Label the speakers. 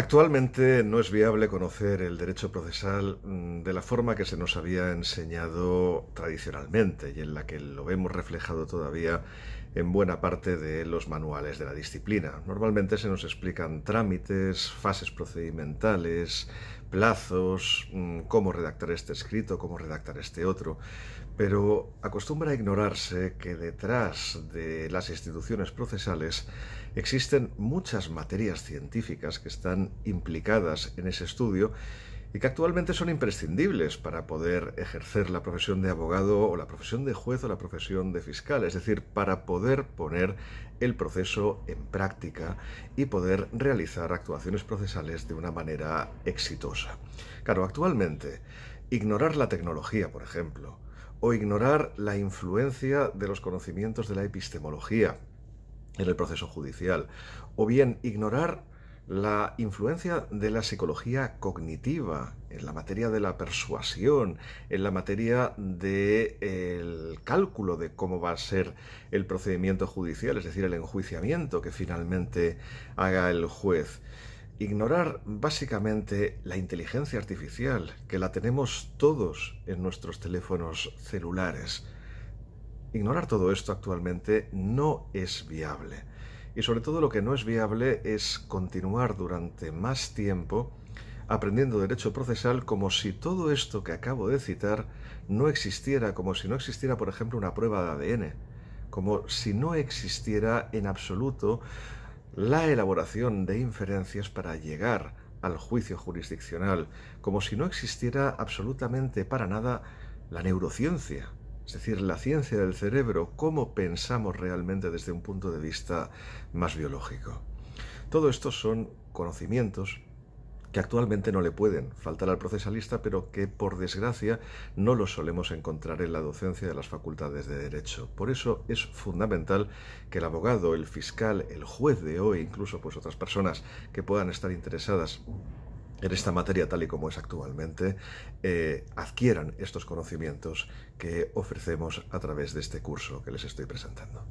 Speaker 1: Actualmente no es viable conocer el derecho procesal mm, de la forma que se nos había enseñado tradicionalmente y en la que lo vemos reflejado todavía en buena parte de los manuales de la disciplina. Normalmente se nos explican trámites, fases procedimentales, plazos, mm, cómo redactar este escrito, cómo redactar este otro, pero acostumbra a ignorarse que detrás de las instituciones procesales existen muchas materias científicas que están implicadas en ese estudio y que actualmente son imprescindibles para poder ejercer la profesión de abogado o la profesión de juez o la profesión de fiscal, es decir, para poder poner el proceso en práctica y poder realizar actuaciones procesales de una manera exitosa. Claro, actualmente, ignorar la tecnología, por ejemplo, o ignorar la influencia de los conocimientos de la epistemología en el proceso judicial, o bien ignorar la influencia de la psicología cognitiva en la materia de la persuasión, en la materia del cálculo de cómo va a ser el procedimiento judicial, es decir, el enjuiciamiento que finalmente haga el juez. Ignorar básicamente la inteligencia artificial, que la tenemos todos en nuestros teléfonos celulares. Ignorar todo esto actualmente no es viable. Y sobre todo lo que no es viable es continuar durante más tiempo aprendiendo derecho procesal como si todo esto que acabo de citar no existiera, como si no existiera, por ejemplo, una prueba de ADN, como si no existiera en absoluto la elaboración de inferencias para llegar al juicio jurisdiccional, como si no existiera absolutamente para nada la neurociencia, es decir, la ciencia del cerebro, cómo pensamos realmente desde un punto de vista más biológico. Todo esto son conocimientos que actualmente no le pueden faltar al procesalista, pero que por desgracia no los solemos encontrar en la docencia de las facultades de Derecho. Por eso es fundamental que el abogado, el fiscal, el juez de hoy, incluso pues otras personas que puedan estar interesadas en esta materia tal y como es actualmente, eh, adquieran estos conocimientos que ofrecemos a través de este curso que les estoy presentando.